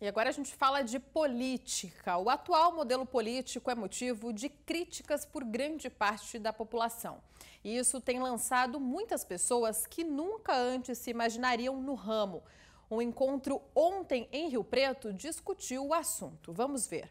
E agora a gente fala de política. O atual modelo político é motivo de críticas por grande parte da população. E isso tem lançado muitas pessoas que nunca antes se imaginariam no ramo. Um encontro ontem em Rio Preto discutiu o assunto. Vamos ver.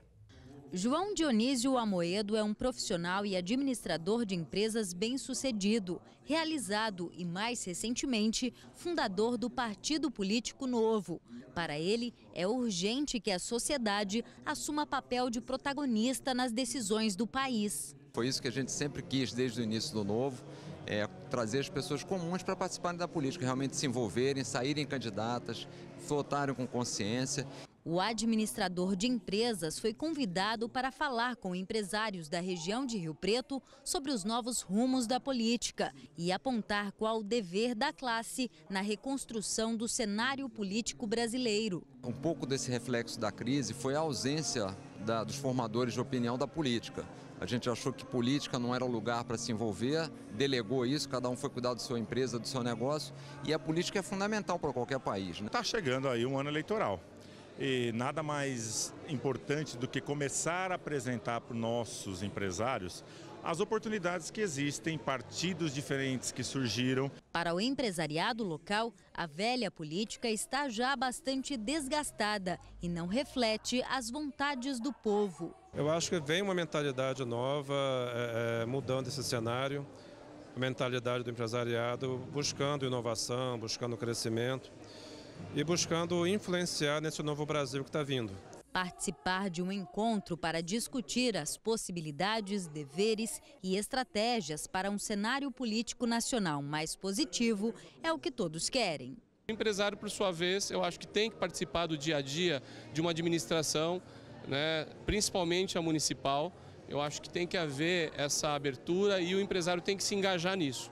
João Dionísio Amoedo é um profissional e administrador de empresas bem-sucedido, realizado e, mais recentemente, fundador do Partido Político Novo. Para ele, é urgente que a sociedade assuma papel de protagonista nas decisões do país. Foi isso que a gente sempre quis desde o início do Novo, é, trazer as pessoas comuns para participarem da política, realmente se envolverem, saírem candidatas, votarem com consciência. O administrador de empresas foi convidado para falar com empresários da região de Rio Preto sobre os novos rumos da política e apontar qual o dever da classe na reconstrução do cenário político brasileiro. Um pouco desse reflexo da crise foi a ausência da, dos formadores de opinião da política. A gente achou que política não era o lugar para se envolver, delegou isso, cada um foi cuidar da sua empresa, do seu negócio, e a política é fundamental para qualquer país. Está né? Tá chegando aí um ano eleitoral. E nada mais importante do que começar a apresentar para os nossos empresários as oportunidades que existem, partidos diferentes que surgiram. Para o empresariado local, a velha política está já bastante desgastada e não reflete as vontades do povo. Eu acho que vem uma mentalidade nova, é, é, mudando esse cenário, a mentalidade do empresariado buscando inovação, buscando crescimento e buscando influenciar nesse novo Brasil que está vindo. Participar de um encontro para discutir as possibilidades, deveres e estratégias para um cenário político nacional mais positivo é o que todos querem. O empresário, por sua vez, eu acho que tem que participar do dia a dia de uma administração, né, principalmente a municipal. Eu acho que tem que haver essa abertura e o empresário tem que se engajar nisso.